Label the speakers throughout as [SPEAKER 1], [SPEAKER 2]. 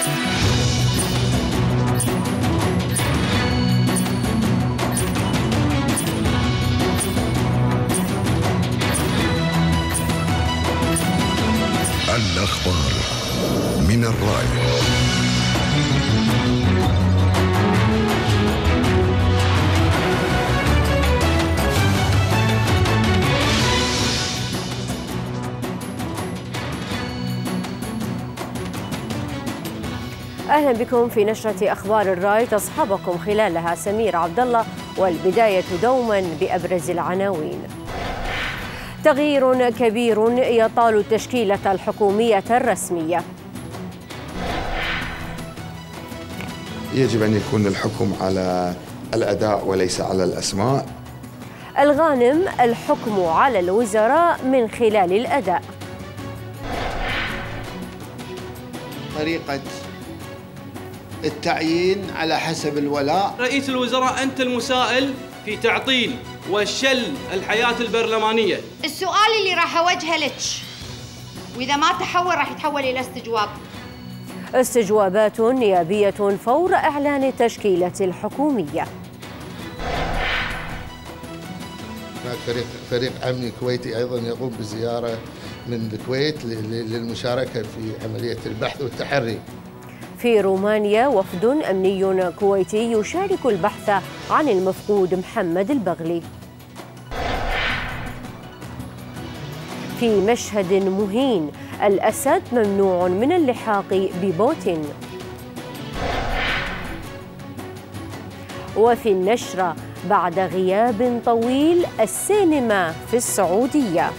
[SPEAKER 1] something.
[SPEAKER 2] اهلا بكم في نشره اخبار الراي تصحبكم خلالها سمير عبد الله والبدايه دوما بابرز العناوين. تغيير كبير يطال التشكيله الحكوميه الرسميه.
[SPEAKER 1] يجب ان يكون الحكم على الاداء وليس على الاسماء.
[SPEAKER 2] الغانم الحكم على الوزراء من خلال الاداء.
[SPEAKER 3] طريقه التعيين على حسب الولاء رئيس الوزراء أنت المسائل في تعطيل وشل الحياة البرلمانية
[SPEAKER 4] السؤال اللي راح أوجهه لك وإذا ما تحول راح يتحول إلى استجواب
[SPEAKER 2] استجوابات نيابية فور إعلان التشكيلة الحكومية
[SPEAKER 1] فريق فريق امني كويتي ايضا يقوم بزياره من الكويت للمشاركه في عمليه البحث والتحري
[SPEAKER 2] في رومانيا وفد أمني كويتي يشارك البحث عن المفقود محمد البغلي في مشهد مهين الأسد ممنوع من اللحاق ببوتين وفي النشرة بعد غياب طويل السينما في السعودية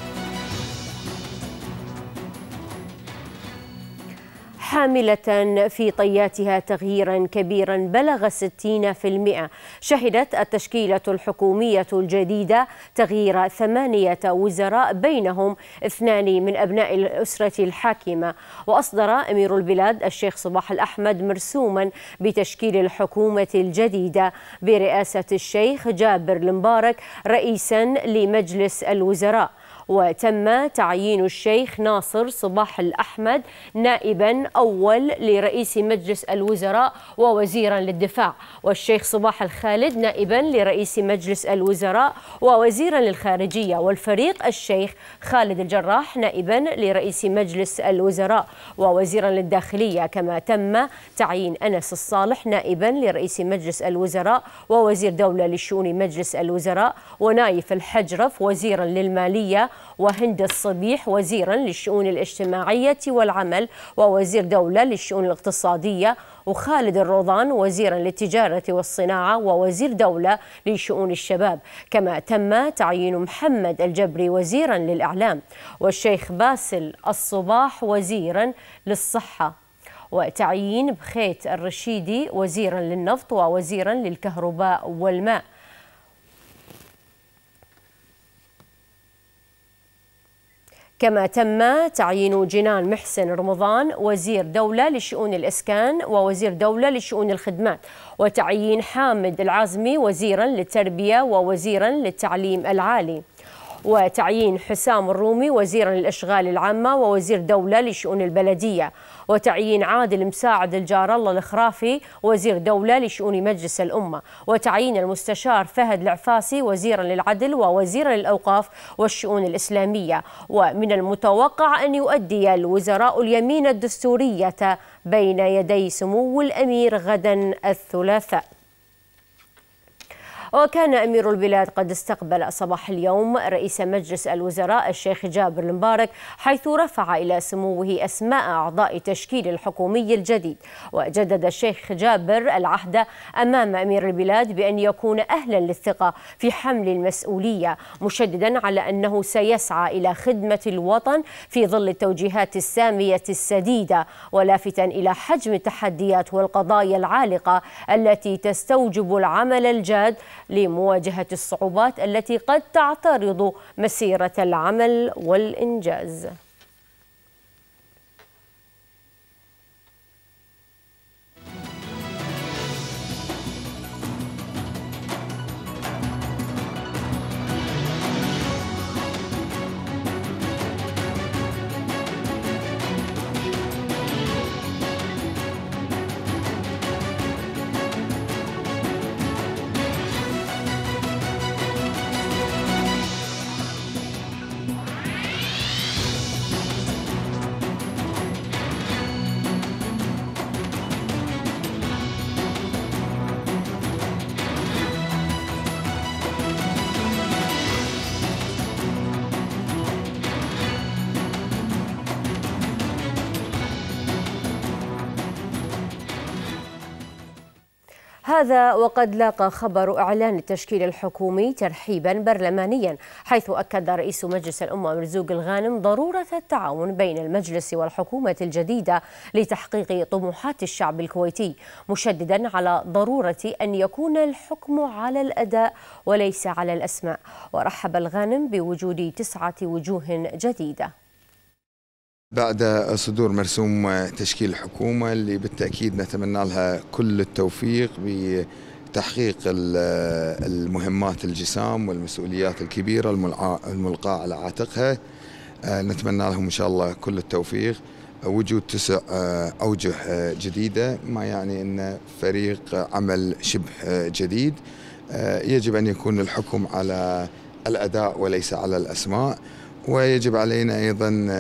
[SPEAKER 2] حاملة في طياتها تغييرا كبيرا بلغ 60% شهدت التشكيلة الحكومية الجديدة تغيير ثمانية وزراء بينهم اثنان من أبناء الأسرة الحاكمة وأصدر أمير البلاد الشيخ صباح الأحمد مرسوما بتشكيل الحكومة الجديدة برئاسة الشيخ جابر المبارك رئيسا لمجلس الوزراء وتم تعيين الشيخ ناصر صباح الأحمد نائبا أول لرئيس مجلس الوزراء ووزيرا للدفاع والشيخ صباح الخالد نائبا لرئيس مجلس الوزراء ووزيرا للخارجية والفريق الشيخ خالد الجراح نائبا لرئيس مجلس الوزراء ووزيرا للداخلية كما تم تعيين أنس الصالح نائبا لرئيس مجلس الوزراء ووزير دولة لشؤون مجلس الوزراء ونايف الحجرف وزيرا للمالية وهند الصبيح وزيرا للشؤون الاجتماعية والعمل ووزير دولة للشؤون الاقتصادية وخالد الروضان وزيرا للتجارة والصناعة ووزير دولة لشؤون الشباب كما تم تعيين محمد الجبري وزيرا للإعلام والشيخ باسل الصباح وزيرا للصحة وتعيين بخيت الرشيدي وزيرا للنفط ووزيرا للكهرباء والماء كما تم تعيين جنان محسن رمضان وزير دولة لشؤون الإسكان ووزير دولة لشؤون الخدمات وتعيين حامد العازمي وزيرا للتربية ووزيرا للتعليم العالي وتعيين حسام الرومي وزيرا للإشغال العامة ووزير دولة لشؤون البلدية وتعيين عادل مساعد الجار الله الخرافي وزير دولة لشؤون مجلس الأمة وتعيين المستشار فهد العفاسي وزيرا للعدل ووزيرا للأوقاف والشؤون الإسلامية ومن المتوقع أن يؤدي الوزراء اليمين الدستورية بين يدي سمو الأمير غدا الثلاثاء وكان أمير البلاد قد استقبل صباح اليوم رئيس مجلس الوزراء الشيخ جابر المبارك حيث رفع إلى سموه أسماء أعضاء تشكيل الحكومي الجديد وجدد الشيخ جابر العهد أمام أمير البلاد بأن يكون أهلا للثقة في حمل المسؤولية مشددا على أنه سيسعى إلى خدمة الوطن في ظل التوجيهات السامية السديدة ولافتا إلى حجم التحديات والقضايا العالقة التي تستوجب العمل الجاد لمواجهة الصعوبات التي قد تعترض مسيرة العمل والإنجاز هذا وقد لاقى خبر إعلان التشكيل الحكومي ترحيبا برلمانيا حيث أكد رئيس مجلس الأمة مرزوق الغانم ضرورة التعاون بين المجلس والحكومة الجديدة لتحقيق طموحات الشعب الكويتي مشددا على ضرورة أن يكون الحكم على الأداء وليس على الأسماء ورحب الغانم بوجود تسعة وجوه جديدة
[SPEAKER 1] بعد صدور مرسوم تشكيل الحكومة اللي بالتأكيد نتمنى لها كل التوفيق بتحقيق المهمات الجسام والمسؤوليات الكبيرة الملقاة على عاتقها آه، نتمنى لهم إن شاء الله كل التوفيق وجود تسع آه، أوجه آه، جديدة ما يعني أن فريق عمل شبه جديد يجب أن يكون الحكم على الأداء وليس على الأسماء ويجب علينا أيضا آه،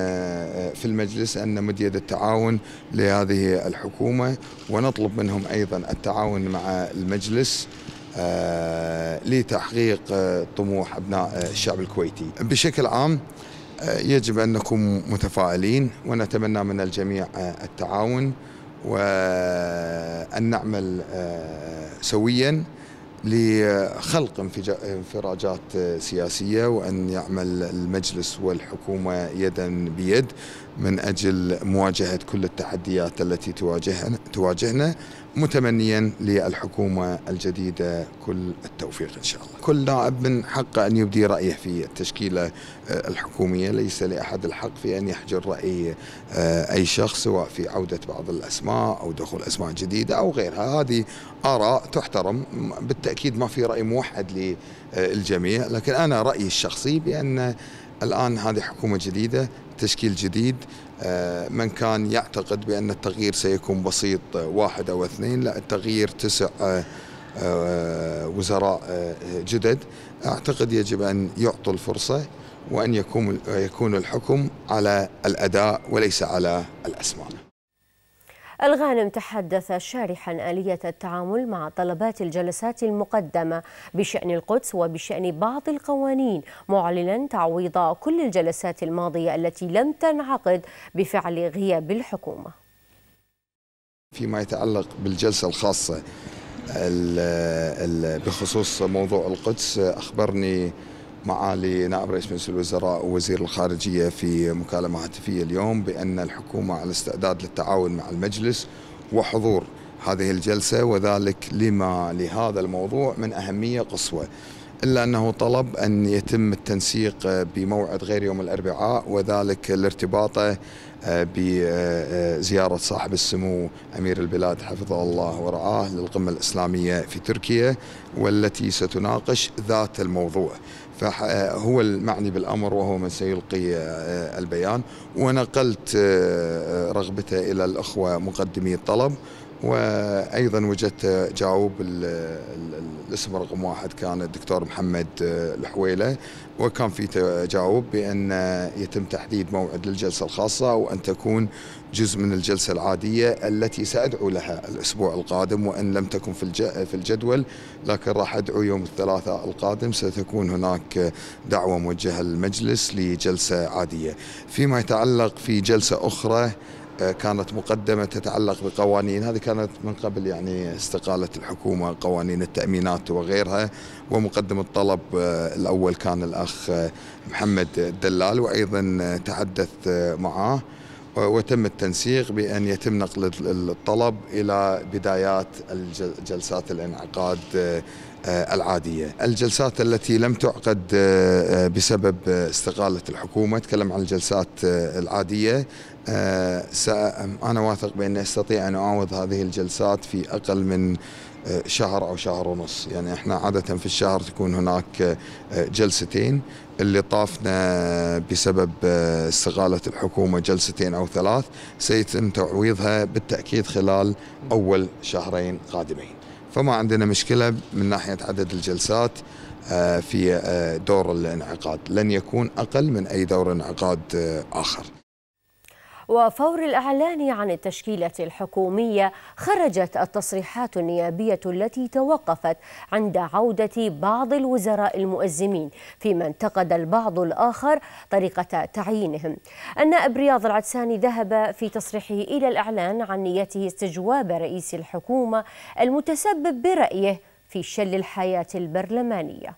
[SPEAKER 1] آه، في المجلس أن نمد يد التعاون لهذه الحكومة ونطلب منهم أيضا التعاون مع المجلس آه، لتحقيق طموح أبناء الشعب الكويتي بشكل عام يجب أن نكون متفائلين ونتمنى من الجميع التعاون وأن نعمل سوياً لخلق انفراجات سياسية وأن يعمل المجلس والحكومة يدا بيد من أجل مواجهة كل التحديات التي تواجهنا, تواجهنا متمنيا للحكومة الجديدة كل التوفيق إن شاء الله كل نائب من حقه أن يبدي رأيه في التشكيلة آه، الحكومية ليس لأحد الحق في أن يحجر رأي آه، أي شخص سواء في عودة بعض الأسماء أو دخول أسماء جديدة أو غيرها هذه آراء تحترم بالتأكيد ما في رأي موحد للجميع لكن أنا رأيي الشخصي بأن الآن هذه حكومة جديدة تشكيل جديد آه، من كان يعتقد بأن التغيير سيكون بسيط آه، واحد أو اثنين لا التغيير تسع آه، وزراء جدد أعتقد يجب أن يعطوا الفرصة وأن يكون الحكم على الأداء وليس على الأسماء
[SPEAKER 2] الغانم تحدث شارحا آلية التعامل مع طلبات الجلسات المقدمة بشأن القدس وبشأن بعض القوانين معلنا تعويض كل الجلسات الماضية التي لم تنعقد بفعل غياب الحكومة
[SPEAKER 1] فيما يتعلق بالجلسة الخاصة بخصوص موضوع القدس أخبرني معالي نائب رئيس مجلس الوزراء ووزير الخارجية في مكالمة هاتفية اليوم بأن الحكومة على استعداد للتعاون مع المجلس وحضور هذه الجلسة وذلك لما لهذا الموضوع من أهمية قصوى إلا أنه طلب أن يتم التنسيق بموعد غير يوم الأربعاء وذلك لارتباطه آه، بزيارة آه، آه، صاحب السمو أمير البلاد حفظه الله ورعاه للقمة الإسلامية في تركيا والتي ستناقش ذات الموضوع فهو آه، المعني بالأمر وهو من سيلقي آه، آه، البيان ونقلت رغبته إلى الأخوة مقدمي الطلب وايضا وجدت جاوب الاسم رقم واحد كان الدكتور محمد الحويله وكان في تجاوب بأن يتم تحديد موعد للجلسة الخاصة وأن تكون جزء من الجلسة العادية التي سأدعو لها الأسبوع القادم وأن لم تكن في في الجدول لكن راح أدعو يوم الثلاثاء القادم ستكون هناك دعوة موجهة للمجلس لجلسة عادية فيما يتعلق في جلسة أخرى كانت مقدمة تتعلق بقوانين هذه كانت من قبل يعني استقالة الحكومة قوانين التأمينات وغيرها ومقدم الطلب آه، الأول كان الأخ آه، محمد الدلال وأيضا آه، تحدث معاه وتم التنسيق بأن يتم نقل الطلب إلى بدايات جلسات الانعقاد العادية الجلسات التي لم تعقد بسبب استقالة الحكومة تكلم عن الجلسات العادية آه، أنا واثق بأن أستطيع أن أعوض هذه الجلسات في أقل من آه، شهر أو شهر ونص يعني إحنا عادة في الشهر تكون هناك آه، جلستين اللي طافنا بسبب استقالة الحكومة جلستين أو ثلاث سيتم تعويضها بالتأكيد خلال أول شهرين قادمين فما عندنا مشكلة من ناحية عدد الجلسات في دور الانعقاد لن يكون أقل من أي دور انعقاد آخر
[SPEAKER 2] وفور الإعلان عن التشكيلة الحكومية خرجت التصريحات النيابية التي توقفت عند عودة بعض الوزراء المؤزمين فيما انتقد البعض الآخر طريقة تعيينهم النائب رياض العدساني ذهب في تصريحه إلى الإعلان عن نيته استجواب رئيس الحكومة المتسبب برأيه في شل الحياة البرلمانية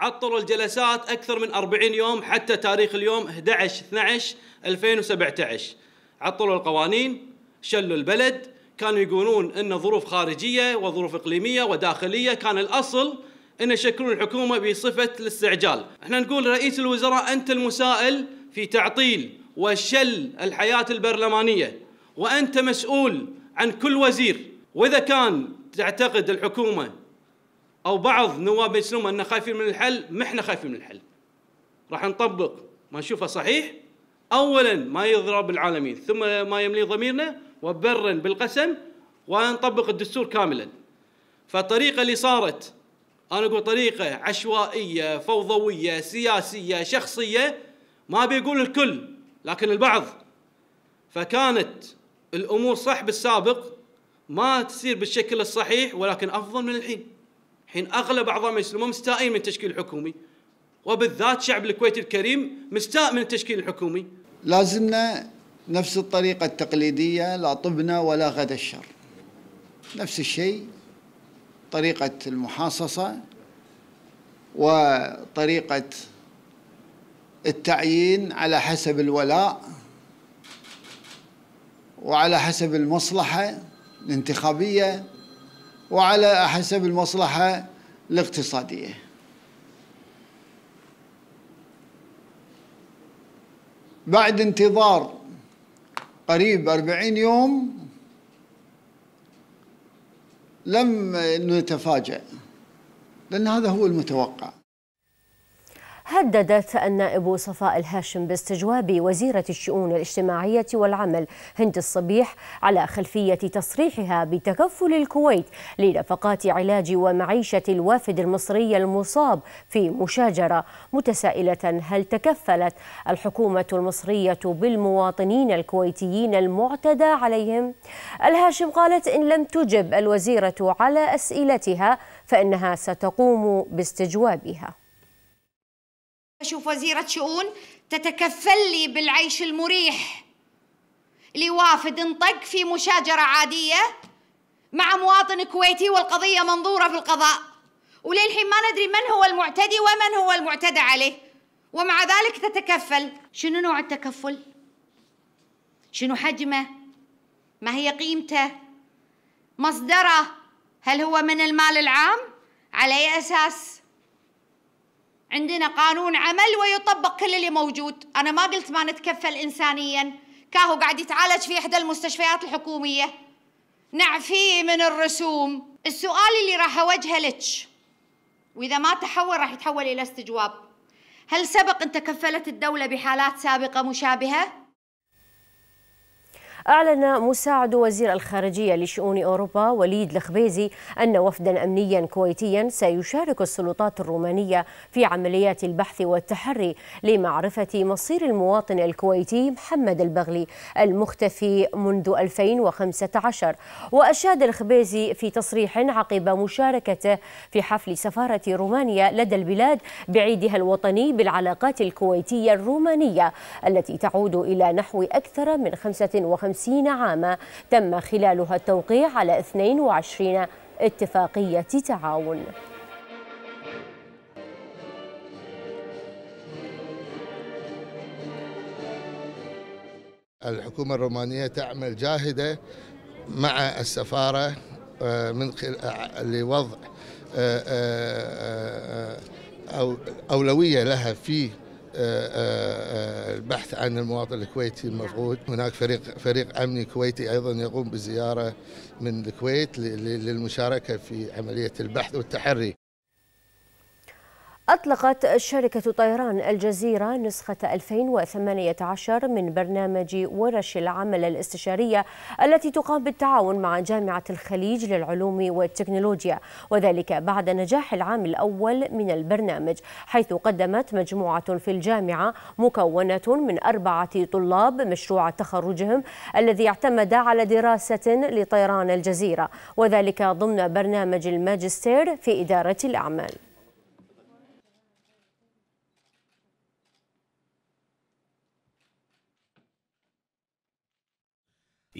[SPEAKER 3] عطلوا الجلسات أكثر من 40 يوم حتى تاريخ اليوم 11 12 2017 عطلوا القوانين شلوا البلد كانوا يقولون أن ظروف خارجية وظروف إقليمية وداخلية كان الأصل أن يشكلون الحكومة بصفة الاستعجال احنا نقول رئيس الوزراء أنت المسائل في تعطيل وشل الحياة البرلمانية وأنت مسؤول عن كل وزير وإذا كان تعتقد الحكومة او بعض نواب مجلس الامه ان خايفين من الحل ما احنا خايفين من الحل راح نطبق ما نشوفه صحيح اولا ما يضرب العالمين ثم ما يملي ضميرنا وبرا بالقسم ونطبق الدستور كاملا فالطريقه اللي صارت انا اقول طريقه عشوائيه فوضويه سياسيه شخصيه ما بيقول الكل لكن البعض فكانت الامور صح بالسابق ما تصير بالشكل الصحيح ولكن افضل من الحين حين اغلب اعضاء مجلس الامه مستائين من التشكيل الحكومي وبالذات شعب الكويت الكريم مستاء من التشكيل الحكومي لازمنا نفس الطريقه التقليديه لا طبنا ولا غدا الشر نفس الشيء طريقه المحاصصه وطريقه التعيين على حسب الولاء وعلى حسب المصلحه الانتخابيه وعلى حسب المصلحة الاقتصادية بعد انتظار قريب أربعين يوم لم نتفاجأ لأن هذا هو المتوقع
[SPEAKER 2] هددت النائب صفاء الهاشم باستجواب وزيرة الشؤون الاجتماعية والعمل هند الصبيح على خلفية تصريحها بتكفل الكويت لنفقات علاج ومعيشة الوافد المصري المصاب في مشاجرة متسائلة هل تكفلت الحكومة المصرية بالمواطنين الكويتيين المعتدى عليهم؟ الهاشم قالت إن لم تجب الوزيرة على أسئلتها فإنها ستقوم باستجوابها
[SPEAKER 4] أشوف وزيرة شؤون تتكفل لي بالعيش المريح لوافد انطق في مشاجرة عادية مع مواطن كويتي والقضية منظورة في القضاء وللحين ما ندري من هو المعتدي ومن هو المعتدى عليه ومع ذلك تتكفل شنو نوع التكفل؟ شنو حجمه؟ ما هي قيمته؟ مصدره؟ هل هو من المال العام؟ على أي أساس؟ عندنا قانون عمل ويطبق كل اللي موجود أنا ما قلت ما نتكفل إنسانيا كاهو قاعد يتعالج في إحدى المستشفيات الحكومية نعفيه من الرسوم السؤال اللي راح أوجهه لك وإذا ما تحول راح يتحول إلى استجواب هل سبق أن تكفلت الدولة بحالات سابقة مشابهة؟
[SPEAKER 2] أعلن مساعد وزير الخارجية لشؤون أوروبا وليد الخبيزي أن وفدا أمنيا كويتيا سيشارك السلطات الرومانية في عمليات البحث والتحري لمعرفة مصير المواطن الكويتي محمد البغلي المختفي منذ 2015 وأشاد الخبيزي في تصريح عقب مشاركته في حفل سفارة رومانيا لدى البلاد بعيدها الوطني بالعلاقات الكويتية الرومانية التي تعود إلى نحو أكثر من 55 50 عاما تم خلالها التوقيع على 22 اتفاقية تعاون
[SPEAKER 1] الحكومة الرومانية تعمل جاهدة مع السفارة آه، من آه، لوضع آه، أولوية لها في آه، آه، آه، البحث عن المواطن الكويتي المفقود هناك فريق فريق امني كويتي ايضا يقوم بزياره من الكويت للمشاركه في عمليه البحث والتحري
[SPEAKER 2] أطلقت شركة طيران الجزيرة نسخة 2018 من برنامج ورش العمل الاستشارية التي تقام بالتعاون مع جامعة الخليج للعلوم والتكنولوجيا وذلك بعد نجاح العام الأول من البرنامج حيث قدمت مجموعة في الجامعة مكونة من أربعة طلاب مشروع تخرجهم الذي اعتمد على دراسة لطيران الجزيرة وذلك ضمن برنامج الماجستير في إدارة الأعمال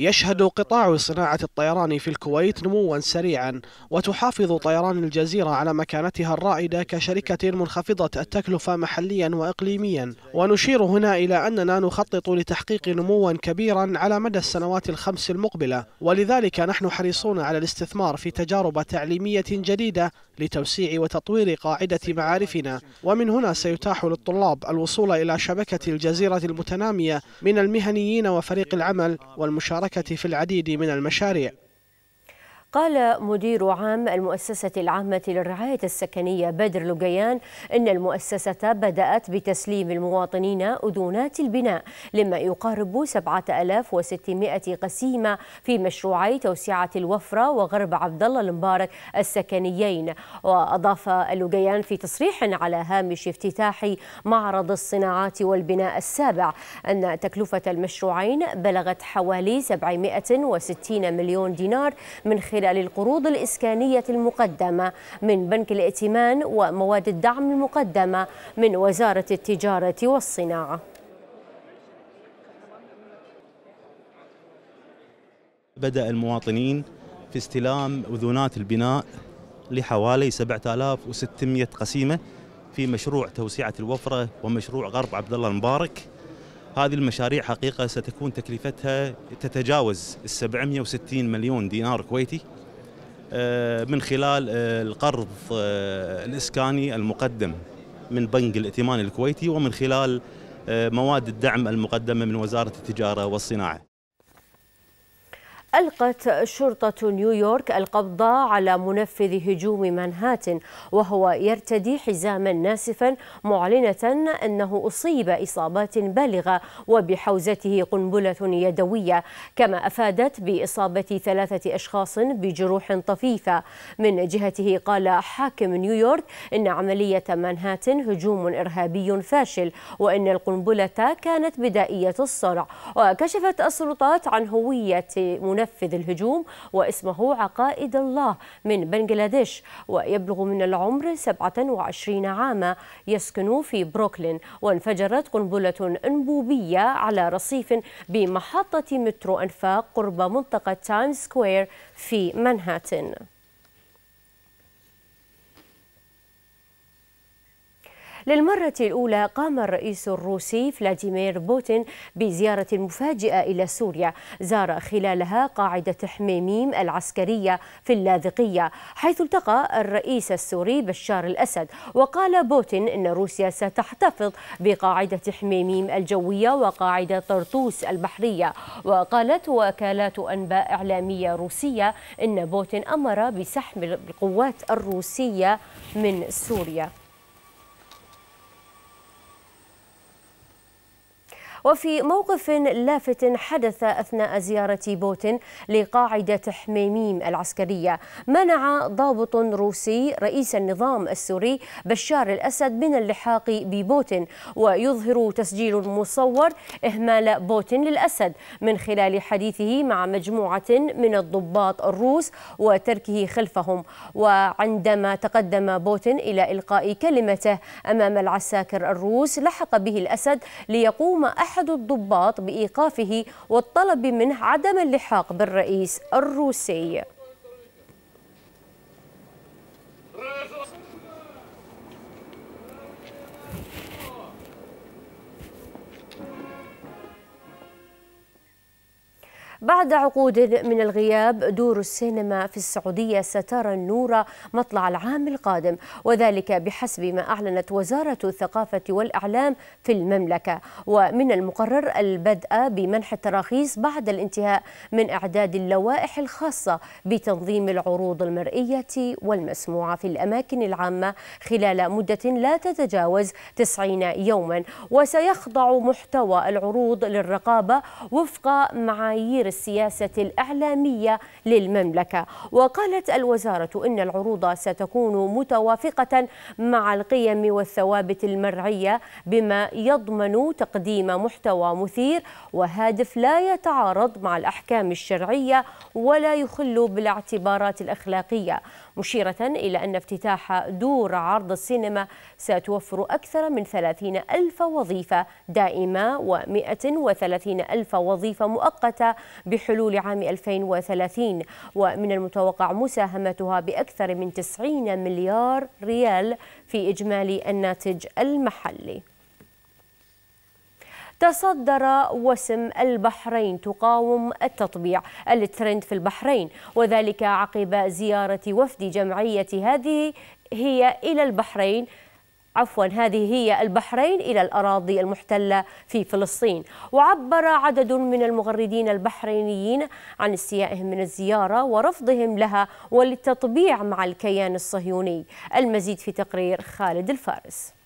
[SPEAKER 5] يشهد قطاع صناعة الطيران في الكويت نموا سريعا وتحافظ طيران الجزيرة على مكانتها الرائدة كشركة منخفضة التكلفة محليا وإقليميا ونشير هنا إلى أننا نخطط لتحقيق نموا كبيرا على مدى السنوات الخمس المقبلة ولذلك نحن حريصون على الاستثمار في تجارب تعليمية جديدة لتوسيع وتطوير قاعدة معارفنا ومن هنا سيتاح للطلاب الوصول إلى شبكة الجزيرة المتنامية من المهنيين وفريق العمل والمشاركة في العديد من المشاريع
[SPEAKER 2] قال مدير عام المؤسسة العامة للرعاية السكنية بدر لقيان إن المؤسسة بدأت بتسليم المواطنين أذونات البناء لما يقارب 7600 قسيمة في مشروعي توسعة الوفرة وغرب عبد الله المبارك السكنيين وأضاف لقيان في تصريح على هامش افتتاح معرض الصناعات والبناء السابع أن تكلفة المشروعين بلغت حوالي 760 مليون دينار من خلال خلال القروض الإسكانية المقدمة من بنك الائتمان ومواد الدعم المقدمة من وزارة التجارة والصناعة
[SPEAKER 1] بدأ المواطنين في استلام أذونات البناء لحوالي 7600 قسيمة في مشروع توسعة الوفرة ومشروع غرب عبد الله المبارك هذه المشاريع حقيقة ستكون تكلفتها تتجاوز 760 مليون دينار كويتي آه، من خلال آه، القرض آه، الإسكاني المقدم من بنك الائتمان الكويتي ومن خلال مواد الدعم المقدمة من وزارة التجارة والصناعة
[SPEAKER 2] ألقت شرطة نيويورك القبض على منفذ هجوم مانهاتن وهو يرتدي حزاما ناسفا معلنة أنه أصيب إصابات بالغة وبحوزته قنبلة يدوية كما أفادت بإصابة ثلاثة أشخاص بجروح طفيفة من جهته قال حاكم نيويورك إن عملية مانهاتن هجوم إرهابي فاشل وإن القنبلة كانت بدائية الصنع وكشفت السلطات عن هوية منفذ منفذ الهجوم واسمه عقائد الله من بنغلاديش ويبلغ من العمر 27 عاما يسكن في بروكلين وانفجرت قنبلة أنبوبية على رصيف بمحطة مترو أنفاق قرب منطقة تايمز سكوير في منهاتن للمرة الأولى قام الرئيس الروسي فلاديمير بوتين بزيارة مفاجئة إلى سوريا زار خلالها قاعدة حميميم العسكرية في اللاذقية حيث التقى الرئيس السوري بشار الأسد وقال بوتين أن روسيا ستحتفظ بقاعدة حميميم الجوية وقاعدة طرطوس البحرية وقالت وكالات أنباء إعلامية روسية أن بوتين أمر بسحب القوات الروسية من سوريا وفي موقف لافت حدث أثناء زيارة بوتين لقاعدة حميميم العسكرية منع ضابط روسي رئيس النظام السوري بشار الأسد من اللحاق ببوتين ويظهر تسجيل مصور إهمال بوتين للأسد من خلال حديثه مع مجموعة من الضباط الروس وتركه خلفهم وعندما تقدم بوتين إلى إلقاء كلمته أمام العساكر الروس لحق به الأسد ليقوم أحد أحد الضباط بإيقافه والطلب منه عدم اللحاق بالرئيس الروسي بعد عقود من الغياب دور السينما في السعودية سترى النور مطلع العام القادم وذلك بحسب ما أعلنت وزارة الثقافة والإعلام في المملكة ومن المقرر البدء بمنح التراخيص بعد الانتهاء من إعداد اللوائح الخاصة بتنظيم العروض المرئية والمسموعة في الأماكن العامة خلال مدة لا تتجاوز 90 يوما وسيخضع محتوى العروض للرقابة وفق معايير السياسة الإعلامية للمملكة وقالت الوزارة إن العروض ستكون متوافقة مع القيم والثوابت المرعية بما يضمن تقديم محتوى مثير وهادف لا يتعارض مع الأحكام الشرعية ولا يخل بالاعتبارات الأخلاقية مشيرة إلى أن افتتاح دور عرض السينما ستوفر أكثر من 30 ألف وظيفة دائمة و130 ألف وظيفة مؤقتة بحلول عام 2030 ومن المتوقع مساهمتها بأكثر من 90 مليار ريال في إجمالي الناتج المحلي تصدر وسم البحرين تقاوم التطبيع الترند في البحرين وذلك عقب زيارة وفد جمعية هذه هي إلى البحرين عفوا هذه هي البحرين إلى الأراضي المحتلة في فلسطين وعبر عدد من المغردين البحرينيين عن استيائهم من الزيارة ورفضهم لها وللتطبيع مع الكيان الصهيوني المزيد في تقرير خالد الفارس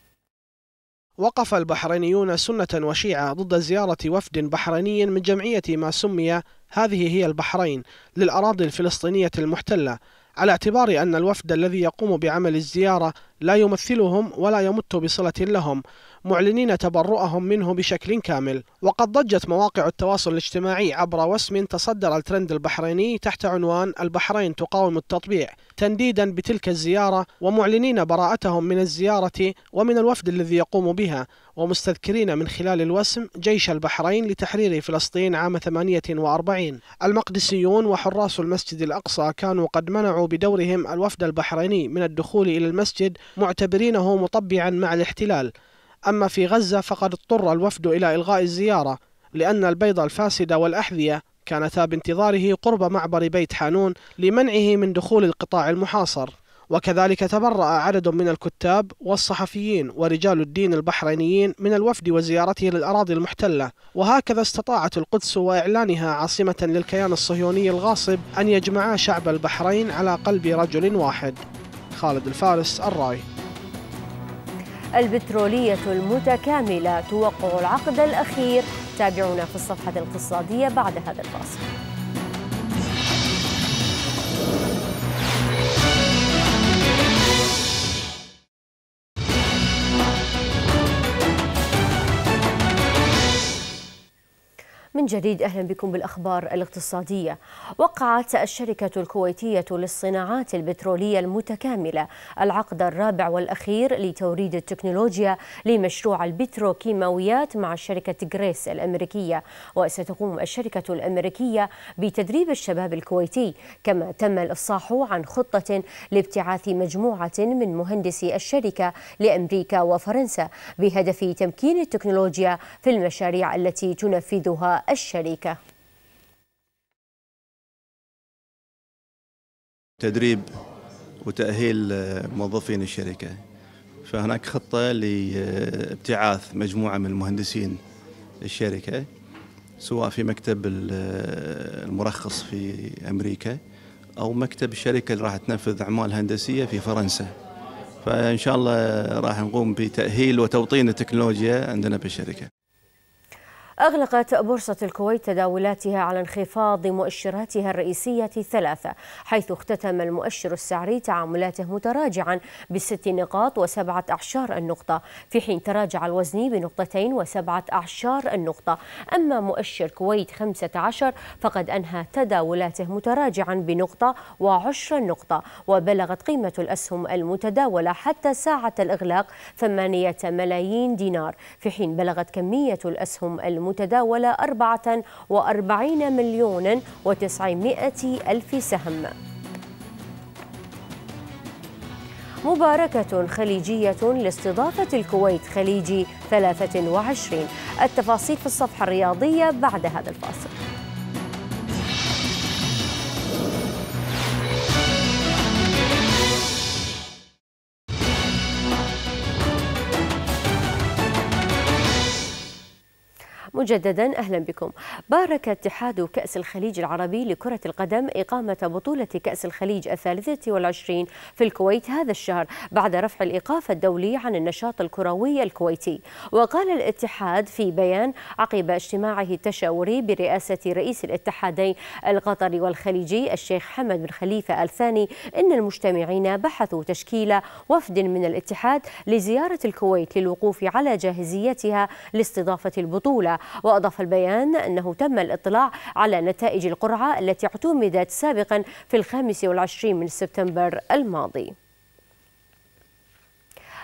[SPEAKER 5] وقف البحرينيون سنة وشيعة ضد زيارة وفد بحريني من جمعية ما سمي هذه هي البحرين للأراضي الفلسطينية المحتلة على اعتبار أن الوفد الذي يقوم بعمل الزيارة لا يمثلهم ولا يمت بصلة لهم معلنين تبرؤهم منه بشكل كامل وقد ضجت مواقع التواصل الاجتماعي عبر وسم تصدر الترند البحريني تحت عنوان البحرين تقاوم التطبيع تنديدا بتلك الزيارة ومعلنين براءتهم من الزيارة ومن الوفد الذي يقوم بها ومستذكرين من خلال الوسم جيش البحرين لتحرير فلسطين عام 48 المقدسيون وحراس المسجد الأقصى كانوا قد منعوا بدورهم الوفد البحريني من الدخول إلى المسجد معتبرينه مطبعا مع الاحتلال أما في غزة فقد اضطر الوفد إلى إلغاء الزيارة لأن البيض الفاسد والأحذية كانتا بانتظاره قرب معبر بيت حانون لمنعه من دخول القطاع المحاصر وكذلك تبرأ عدد من الكتاب والصحفيين ورجال الدين البحرينيين من الوفد وزيارته للأراضي المحتلة وهكذا استطاعت القدس وإعلانها عاصمة للكيان الصهيوني الغاصب أن يجمعا شعب البحرين على قلب رجل واحد خالد الفارس الراي
[SPEAKER 2] البترولية المتكاملة توقع العقد الأخير تابعونا في الصفحة الاقتصادية بعد هذا الفاصل من جديد أهلا بكم بالأخبار الاقتصادية وقعت الشركة الكويتية للصناعات البترولية المتكاملة العقد الرابع والأخير لتوريد التكنولوجيا لمشروع البتروكيماويات مع شركة جريس الأمريكية وستقوم الشركة الأمريكية بتدريب الشباب الكويتي كما تم الإفصاح عن خطة لابتعاث مجموعة من مهندسي الشركة لأمريكا وفرنسا بهدف تمكين التكنولوجيا في المشاريع التي تنفذها الشركة
[SPEAKER 3] تدريب وتأهيل موظفين الشركة فهناك خطة لابتعاث مجموعة من المهندسين الشركة سواء في مكتب المرخص في أمريكا أو مكتب الشركة اللي راح تنفذ أعمال هندسية في فرنسا فإن شاء الله راح نقوم بتأهيل وتوطين التكنولوجيا عندنا بالشركة
[SPEAKER 2] أغلقت بورصة الكويت تداولاتها على انخفاض مؤشراتها الرئيسية الثلاثة حيث اختتم المؤشر السعري تعاملاته متراجعا بست نقاط وسبعة أعشار النقطة في حين تراجع الوزني بنقطتين وسبعة أعشار النقطة أما مؤشر كويت 15 فقد أنهى تداولاته متراجعا بنقطة وعشر نقطة وبلغت قيمة الأسهم المتداولة حتى ساعة الإغلاق ثمانية ملايين دينار في حين بلغت كمية الأسهم الم... المتداولة 44 مليون و900 ألف سهم مباركة خليجية لاستضافة الكويت خليجي 23 التفاصيل في الصفحة الرياضية بعد هذا الفاصل مجددا أهلا بكم بارك اتحاد كأس الخليج العربي لكرة القدم إقامة بطولة كأس الخليج الثالثة والعشرين في الكويت هذا الشهر بعد رفع الإيقاف الدولي عن النشاط الكروي الكويتي وقال الاتحاد في بيان عقب اجتماعه التشاوري برئاسة رئيس الاتحادين القطري والخليجي الشيخ حمد بن خليفة الثاني إن المجتمعين بحثوا تشكيل وفد من الاتحاد لزيارة الكويت للوقوف على جاهزيتها لاستضافة البطولة وأضاف البيان أنه تم الاطلاع على نتائج القرعة التي اعتمدت سابقا في الخامس والعشرين من سبتمبر الماضي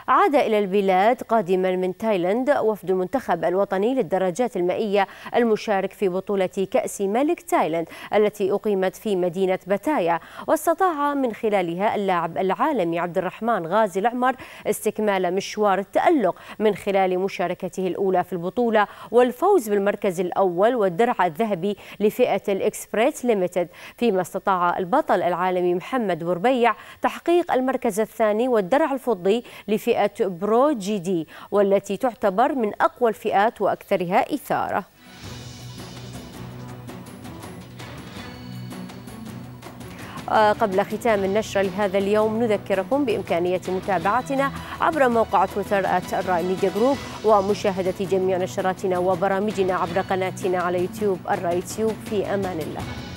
[SPEAKER 2] عاد إلى البلاد قادما من تايلاند وفد المنتخب الوطني للدراجات المائية المشارك في بطولة كأس ملك تايلاند التي أقيمت في مدينة بتايا واستطاع من خلالها اللاعب العالمي عبد الرحمن غازي العمر استكمال مشوار التألق من خلال مشاركته الأولى في البطولة والفوز بالمركز الأول والدرع الذهبي لفئة الإكسبريس ليميتد فيما استطاع البطل العالمي محمد بربيع تحقيق المركز الثاني والدرع الفضي لفئة فئة برو جي دي والتي تعتبر من أقوى الفئات وأكثرها إثارة آه، قبل ختام النشرة لهذا اليوم نذكركم بإمكانية متابعتنا عبر موقع تويتر الرأي ميديا جروب ومشاهدة جميع نشراتنا وبرامجنا عبر قناتنا على يوتيوب الرأي تيوب في أمان الله